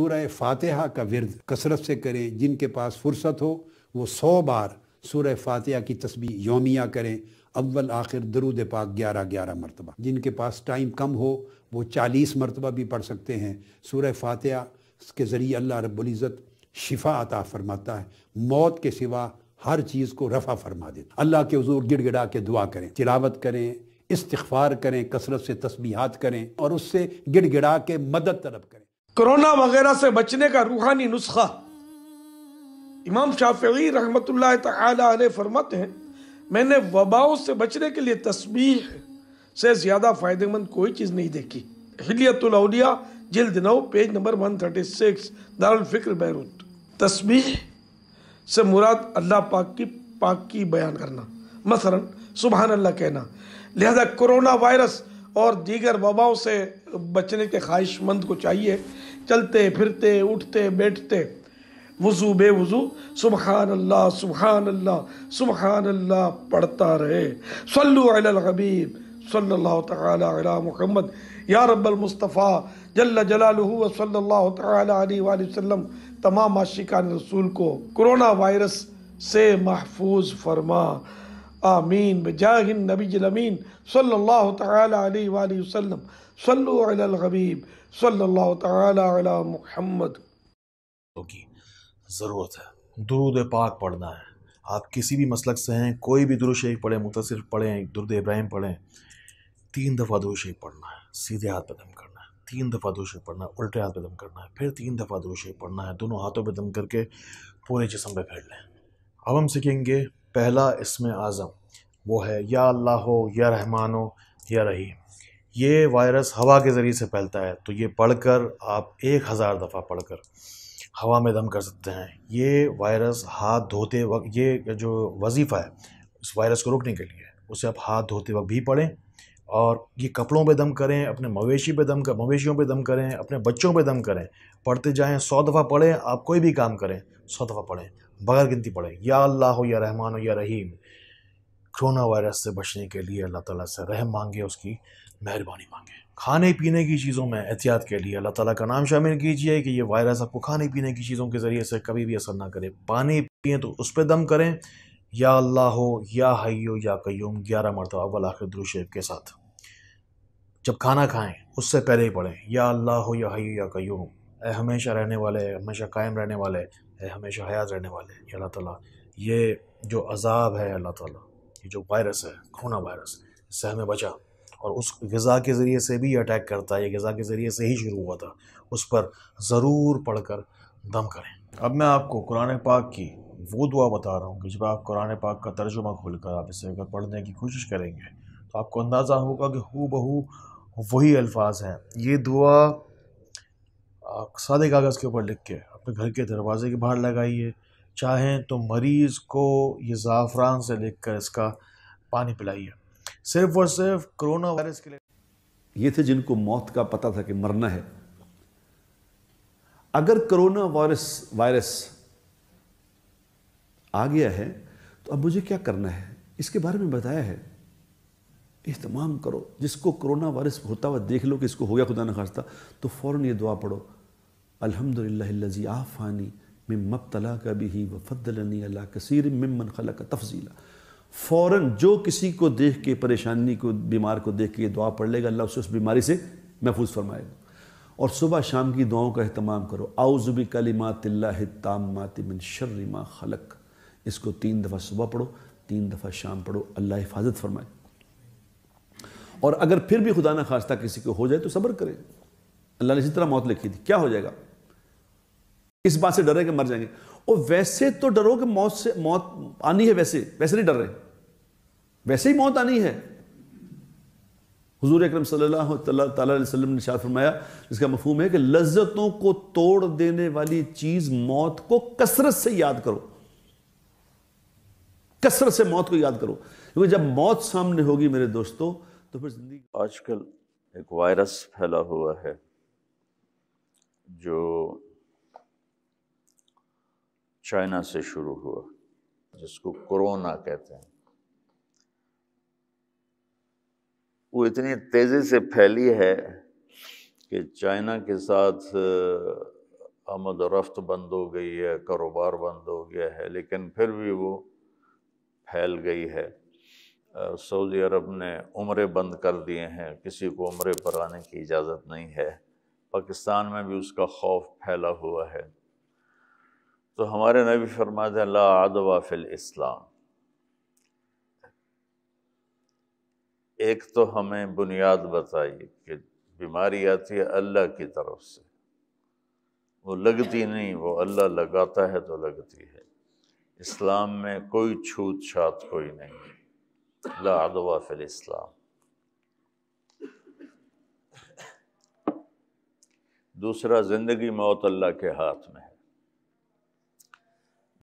سورہ فاتحہ کا ورد کثرت سے کریں جن کے پاس فرصت ہو وہ سو بار سورہ فاتحہ کی تسبیح یومیہ کریں اول آخر درود پاک گیارہ گیارہ مرتبہ جن کے پاس ٹائم کم ہو وہ چالیس مرتبہ بھی پڑھ سکتے ہیں سورہ فاتحہ اس کے ذریعے اللہ رب العزت شفا عطا فرماتا ہے موت کے سوا ہر چیز کو رفع فرما دیتا اللہ کے حضور گڑ گڑا کے دعا کریں تلاوت کریں استغفار کریں کثرت سے تسبیحات کریں اور اس سے گڑ گڑا کے مدد طلب کریں کرونا وغیرہ سے بچنے کا روحانی نسخہ امام شافعی رحمت اللہ تعالی علیہ فرماتے ہیں میں نے وباؤں سے بچنے کے لیے تسبیح سے زیادہ فائدہ مند کوئی چیز نہیں دیکھی حلیت الاولیاء جلد نو پیج نمبر 136 دار الفکر بیروت تسبیح سے مراد اللہ پاک کی پاک کی بیان کرنا مثلا سبحان اللہ کہنا لہذا کرونا وائرس اور دیگر وباؤں سے بچنے کے خواہش مند کو چاہیے چلتے پھرتے اٹھتے بیٹھتے وضو بے وضو سبحان اللہ سبحان اللہ سبحان اللہ پڑھتا رہے صلو علی الحبیب صلی اللہ تعالی علی محمد یا رب المصطفیٰ جل جلالہ و صلی اللہ تعالی علیہ وآلہ وسلم تمام عاشقان رسول کو کرونا وائرس سے محفوظ فرما آمین بجاہ النبی الامین صلی اللہ تعالی علیہ وآلہ وسلم صلو علی الغبیب صلی اللہ تعالی علی محمد کی ضرورت ہے درود پاک پڑھنا ہے آپ کسی بھی مسلک سے ہیں کوئی بھی درود شریف پڑھیں متصرف پڑھیں درد ابراہیم پڑھیں تین دفعہ درود شریف پڑھنا ہے سیدھے ہاتھ پہ دم کرنا ہے تین دفعہ درود شریف پڑھنا ہے الٹے ہاتھ پہ دم کرنا ہے پھر تین دفعہ درود شریف پڑھنا ہے دونوں ہاتھوں پہ دم کر کے پورے جسم پہ پھیل لیں اب ہم سیکھیں گے پہلا اسم اعظم وہ ہے یا اللہ ہو یا رحمان ہو یا رہی یہ وائرس ہوا کے ذریعے سے پھیلتا ہے تو یہ پڑھ کر آپ ایک ہزار دفعہ پڑھ کر ہوا میں دم کر سکتے ہیں یہ وائرس ہاتھ دھوتے وقت یہ جو وظیفہ ہے اس وائرس کو روکنے کے لیے اسے آپ ہاتھ دھوتے وقت بھی پڑھیں اور یہ کپڑوں پہ دم کریں اپنے مویشی پہ دم کر مویشیوں پہ دم کریں اپنے بچوں پہ دم کریں پڑھتے جائیں سو دفعہ پڑھیں آپ کوئی بھی کام کریں سو دفعہ پڑھیں بغیر گنتی پڑھیں یا اللہ ہو یا رحمان ہو یا رحیم کرونا وائرس سے بچنے کے لیے اللہ تعالیٰ سے رحم مانگے اس کی مہربانی مانگے کھانے پینے کی چیزوں میں احتیاط کے لیے اللہ تعالیٰ کا نام شامل کیجیے کہ یہ وائرس آپ کو کھانے پینے کی چیزوں کے ذریعے سے کبھی بھی اثر نہ کرے پانی پئیں تو اس پہ دم کریں یا اللہ ہو یا حیو یا قیوم گیارہ مرتبہ آخر خدالشیخ کے ساتھ جب کھانا کھائیں اس سے پہلے ہی پڑھیں یا اللہ ہو یا حیو یا قیوم اے ہمیشہ رہنے والے ہمیشہ قائم رہنے والے اے ہمیشہ حیات رہنے والے اللہ تعالیٰ یہ جو عذاب ہے اللہ تعالیٰ یہ جو وائرس ہے کھونا وائرس اس سے ہمیں بچا اور اس غذا کے ذریعے سے بھی اٹیک کرتا ہے یہ غذا کے ذریعے سے ہی شروع ہوا تھا اس پر ضرور پڑھ کر دم کریں اب میں آپ کو قرآن پاک کی وہ دعا بتا رہا ہوں کہ جب آپ قرآن پاک کا ترجمہ کھول کر آپ اسے اگر پڑھنے کی کوشش کریں گے تو آپ کو اندازہ ہوگا کہ ہو بہو وہی الفاظ ہیں یہ دعا سادے کاغذ کے اوپر لکھ کے اپنے گھر کے دروازے کے باہر لگائیے چاہیں تو مریض کو یہ زعفران سے لکھ کر اس کا پانی پلائیے صرف اور صرف کرونا وائرس کے لیے یہ تھے جن کو موت کا پتہ تھا کہ مرنا ہے اگر کرونا وائرس وائرس آ گیا ہے تو اب مجھے کیا کرنا ہے اس کے بارے میں بتایا ہے اہتمام کرو جس کو کرونا وائرس ہوتا ہوا دیکھ لو کہ اس کو ہو گیا خدا نہ تو فوراً یہ دعا پڑھو الحمد للہ وفدلنی اللہ کثیر خلق کا تفضیلہ فوراً جو کسی کو دیکھ کے پریشانی کو بیمار کو دیکھ کے دعا پڑھ لے گا اللہ اسے اس بیماری سے محفوظ فرمائے گا اور صبح شام کی دعاؤں کا اہتمام کرو اعوذ اللہ التامات من شر ما خلق اس کو تین دفعہ صبح پڑھو تین دفعہ شام پڑھو اللہ حفاظت فرمائے اور اگر پھر بھی خدا نہ خواستہ کسی کو ہو جائے تو صبر کرے اللہ نے اسی طرح موت لکھی تھی کیا ہو جائے گا اس بات سے ڈرے کہ مر جائیں گے اور ویسے تو ڈرو کہ موت سے موت آنی ہے ویسے ویسے نہیں ڈر رہے ویسے ہی موت آنی ہے حضور اکرم صلی اللہ تعالیٰ علیہ وسلم نے شاہد فرمایا جس کا مفہوم ہے کہ لذتوں کو توڑ دینے والی چیز موت کو کثرت سے یاد کرو کثرت سے موت کو یاد کرو کیونکہ جب موت سامنے ہوگی میرے دوستو تو پھر زندگی آج کل ایک وائرس پھیلا ہوا ہے جو چائنا سے شروع ہوا جس کو کرونا کہتے ہیں وہ اتنی تیزی سے پھیلی ہے کہ چائنا کے ساتھ آمد و رفت بند ہو گئی ہے کاروبار بند ہو گیا ہے لیکن پھر بھی وہ پھیل گئی ہے سعودی عرب نے عمرے بند کر دیے ہیں کسی کو عمرے پر آنے کی اجازت نہیں ہے پاکستان میں بھی اس کا خوف پھیلا ہوا ہے تو ہمارے نبی فرماتے ہیں لا ادوا فی الاسلام ایک تو ہمیں بنیاد بتائی کہ بیماری آتی ہے اللہ کی طرف سے وہ لگتی نہیں وہ اللہ لگاتا ہے تو لگتی ہے اسلام میں کوئی چھوت چھات کوئی نہیں لا ادوا فی الاسلام دوسرا زندگی موت اللہ کے ہاتھ میں ہے